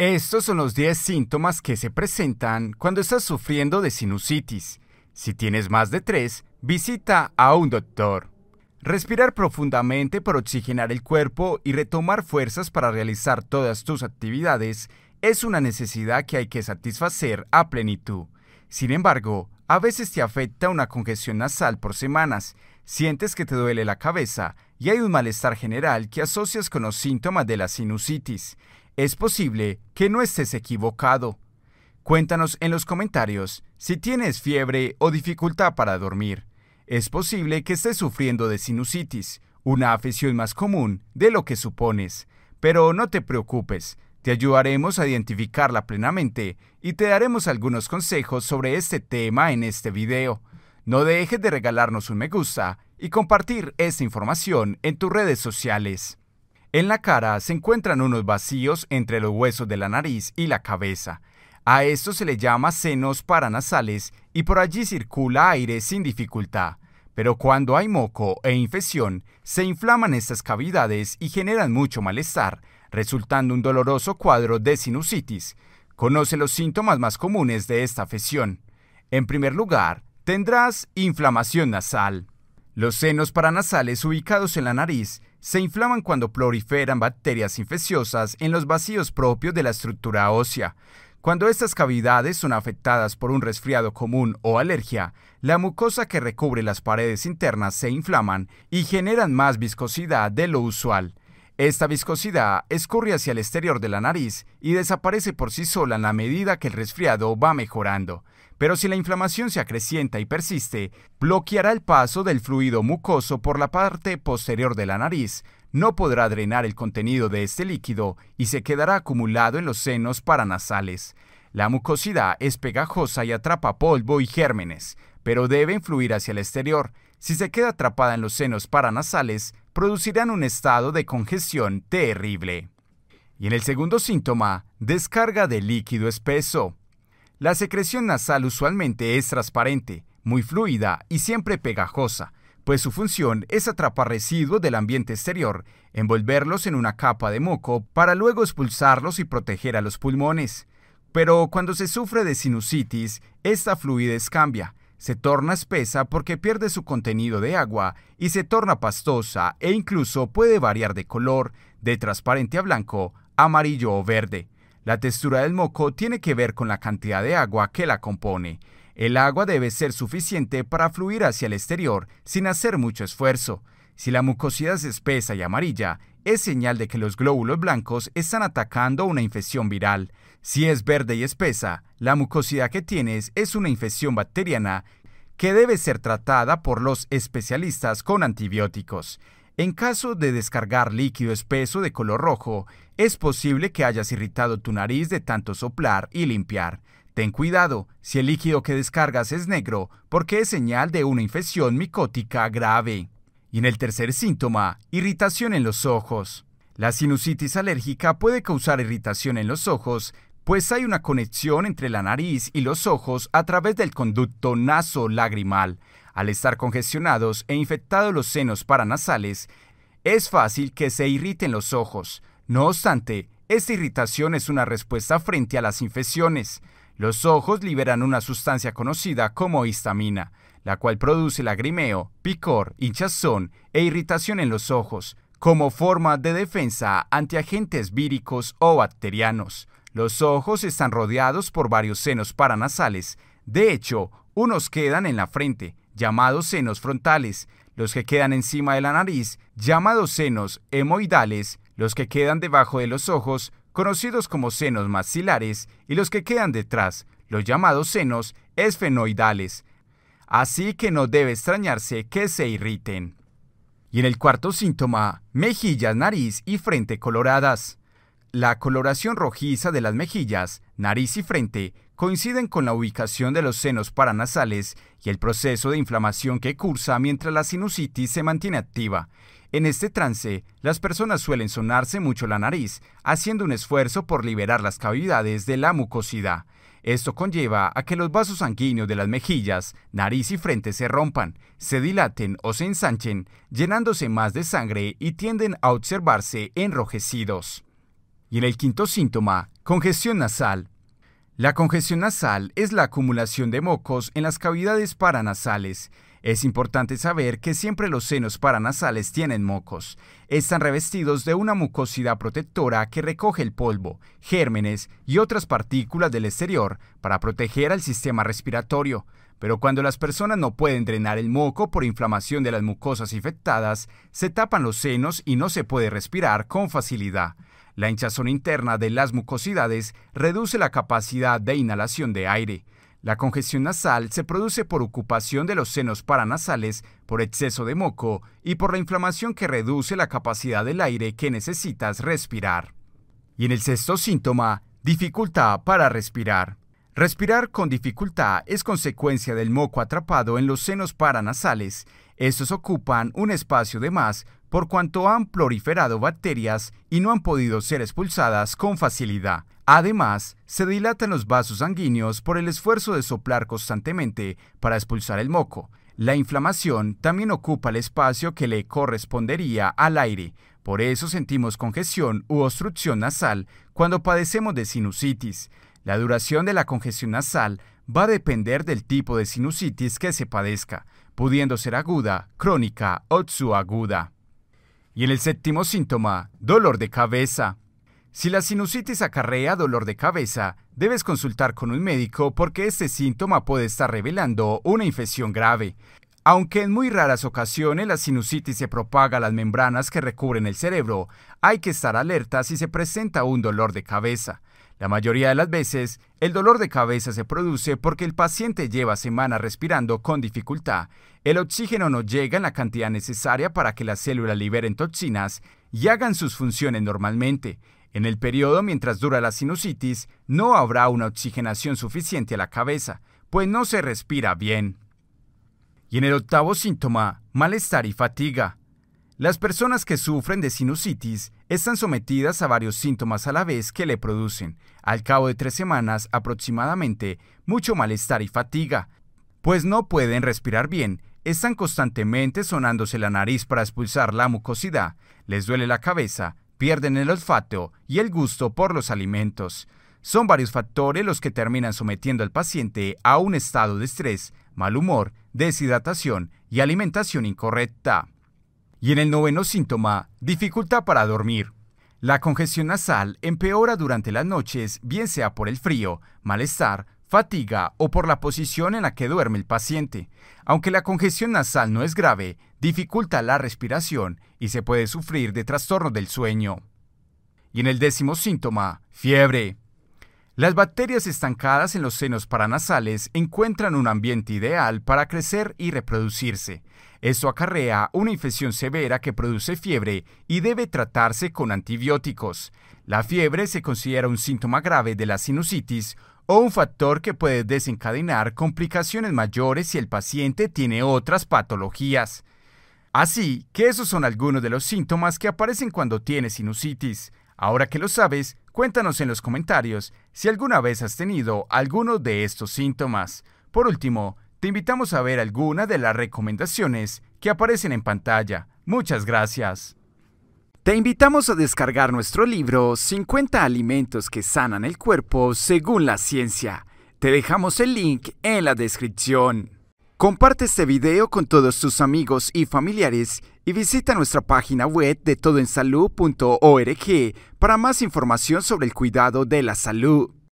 Estos son los 10 síntomas que se presentan cuando estás sufriendo de sinusitis. Si tienes más de 3, visita a un doctor. Respirar profundamente para oxigenar el cuerpo y retomar fuerzas para realizar todas tus actividades es una necesidad que hay que satisfacer a plenitud. Sin embargo, a veces te afecta una congestión nasal por semanas, sientes que te duele la cabeza y hay un malestar general que asocias con los síntomas de la sinusitis es posible que no estés equivocado. Cuéntanos en los comentarios si tienes fiebre o dificultad para dormir. Es posible que estés sufriendo de sinusitis, una afección más común de lo que supones. Pero no te preocupes, te ayudaremos a identificarla plenamente y te daremos algunos consejos sobre este tema en este video. No dejes de regalarnos un me gusta y compartir esta información en tus redes sociales. En la cara se encuentran unos vacíos entre los huesos de la nariz y la cabeza. A esto se le llama senos paranasales y por allí circula aire sin dificultad. Pero cuando hay moco e infección, se inflaman estas cavidades y generan mucho malestar, resultando un doloroso cuadro de sinusitis. Conoce los síntomas más comunes de esta afección. En primer lugar, tendrás inflamación nasal. Los senos paranasales ubicados en la nariz se inflaman cuando proliferan bacterias infecciosas en los vacíos propios de la estructura ósea. Cuando estas cavidades son afectadas por un resfriado común o alergia, la mucosa que recubre las paredes internas se inflaman y generan más viscosidad de lo usual. Esta viscosidad escurre hacia el exterior de la nariz y desaparece por sí sola en la medida que el resfriado va mejorando pero si la inflamación se acrecienta y persiste, bloqueará el paso del fluido mucoso por la parte posterior de la nariz, no podrá drenar el contenido de este líquido y se quedará acumulado en los senos paranasales. La mucosidad es pegajosa y atrapa polvo y gérmenes, pero deben fluir hacia el exterior. Si se queda atrapada en los senos paranasales, producirán un estado de congestión terrible. Y en el segundo síntoma, descarga de líquido espeso. La secreción nasal usualmente es transparente, muy fluida y siempre pegajosa, pues su función es atrapar residuos del ambiente exterior, envolverlos en una capa de moco para luego expulsarlos y proteger a los pulmones. Pero cuando se sufre de sinusitis, esta fluidez cambia, se torna espesa porque pierde su contenido de agua y se torna pastosa e incluso puede variar de color, de transparente a blanco, amarillo o verde. La textura del moco tiene que ver con la cantidad de agua que la compone. El agua debe ser suficiente para fluir hacia el exterior sin hacer mucho esfuerzo. Si la mucosidad es espesa y amarilla, es señal de que los glóbulos blancos están atacando una infección viral. Si es verde y espesa, la mucosidad que tienes es una infección bacteriana que debe ser tratada por los especialistas con antibióticos. En caso de descargar líquido espeso de color rojo, es posible que hayas irritado tu nariz de tanto soplar y limpiar. Ten cuidado si el líquido que descargas es negro, porque es señal de una infección micótica grave. Y en el tercer síntoma, irritación en los ojos. La sinusitis alérgica puede causar irritación en los ojos, pues hay una conexión entre la nariz y los ojos a través del conducto naso al estar congestionados e infectados los senos paranasales, es fácil que se irriten los ojos. No obstante, esta irritación es una respuesta frente a las infecciones. Los ojos liberan una sustancia conocida como histamina, la cual produce lagrimeo, picor, hinchazón e irritación en los ojos, como forma de defensa ante agentes víricos o bacterianos. Los ojos están rodeados por varios senos paranasales. De hecho, unos quedan en la frente, llamados senos frontales, los que quedan encima de la nariz, llamados senos hemoidales, los que quedan debajo de los ojos, conocidos como senos maxilares, y los que quedan detrás, los llamados senos esfenoidales. Así que no debe extrañarse que se irriten. Y en el cuarto síntoma, mejillas, nariz y frente coloradas. La coloración rojiza de las mejillas, nariz y frente coinciden con la ubicación de los senos paranasales y el proceso de inflamación que cursa mientras la sinusitis se mantiene activa. En este trance, las personas suelen sonarse mucho la nariz, haciendo un esfuerzo por liberar las cavidades de la mucosidad. Esto conlleva a que los vasos sanguíneos de las mejillas, nariz y frente se rompan, se dilaten o se ensanchen, llenándose más de sangre y tienden a observarse enrojecidos. Y en el quinto síntoma, congestión nasal. La congestión nasal es la acumulación de mocos en las cavidades paranasales. Es importante saber que siempre los senos paranasales tienen mocos. Están revestidos de una mucosidad protectora que recoge el polvo, gérmenes y otras partículas del exterior para proteger al sistema respiratorio. Pero cuando las personas no pueden drenar el moco por inflamación de las mucosas infectadas, se tapan los senos y no se puede respirar con facilidad. La hinchazón interna de las mucosidades reduce la capacidad de inhalación de aire. La congestión nasal se produce por ocupación de los senos paranasales, por exceso de moco y por la inflamación que reduce la capacidad del aire que necesitas respirar. Y en el sexto síntoma, dificultad para respirar. Respirar con dificultad es consecuencia del moco atrapado en los senos paranasales. Estos ocupan un espacio de más por cuanto han proliferado bacterias y no han podido ser expulsadas con facilidad. Además, se dilatan los vasos sanguíneos por el esfuerzo de soplar constantemente para expulsar el moco. La inflamación también ocupa el espacio que le correspondería al aire, por eso sentimos congestión u obstrucción nasal cuando padecemos de sinusitis. La duración de la congestión nasal va a depender del tipo de sinusitis que se padezca, pudiendo ser aguda, crónica o subaguda. Y en el séptimo síntoma, dolor de cabeza. Si la sinusitis acarrea dolor de cabeza, debes consultar con un médico porque este síntoma puede estar revelando una infección grave. Aunque en muy raras ocasiones la sinusitis se propaga a las membranas que recubren el cerebro, hay que estar alerta si se presenta un dolor de cabeza. La mayoría de las veces, el dolor de cabeza se produce porque el paciente lleva semanas respirando con dificultad, el oxígeno no llega en la cantidad necesaria para que las células liberen toxinas y hagan sus funciones normalmente. En el periodo mientras dura la sinusitis, no habrá una oxigenación suficiente a la cabeza, pues no se respira bien. Y en el octavo síntoma, malestar y fatiga. Las personas que sufren de sinusitis están sometidas a varios síntomas a la vez que le producen, al cabo de tres semanas aproximadamente, mucho malestar y fatiga, pues no pueden respirar bien, están constantemente sonándose la nariz para expulsar la mucosidad, les duele la cabeza, pierden el olfato y el gusto por los alimentos. Son varios factores los que terminan sometiendo al paciente a un estado de estrés, mal humor, deshidratación y alimentación incorrecta. Y en el noveno síntoma, dificultad para dormir. La congestión nasal empeora durante las noches, bien sea por el frío, malestar, fatiga o por la posición en la que duerme el paciente. Aunque la congestión nasal no es grave, dificulta la respiración y se puede sufrir de trastornos del sueño. Y en el décimo síntoma, fiebre. Las bacterias estancadas en los senos paranasales encuentran un ambiente ideal para crecer y reproducirse. Esto acarrea una infección severa que produce fiebre y debe tratarse con antibióticos. La fiebre se considera un síntoma grave de la sinusitis o un factor que puede desencadenar complicaciones mayores si el paciente tiene otras patologías. Así que esos son algunos de los síntomas que aparecen cuando tiene sinusitis. Ahora que lo sabes, Cuéntanos en los comentarios si alguna vez has tenido alguno de estos síntomas. Por último, te invitamos a ver alguna de las recomendaciones que aparecen en pantalla. Muchas gracias. Te invitamos a descargar nuestro libro 50 alimentos que sanan el cuerpo según la ciencia. Te dejamos el link en la descripción. Comparte este video con todos tus amigos y familiares y visita nuestra página web de todoensalud.org para más información sobre el cuidado de la salud.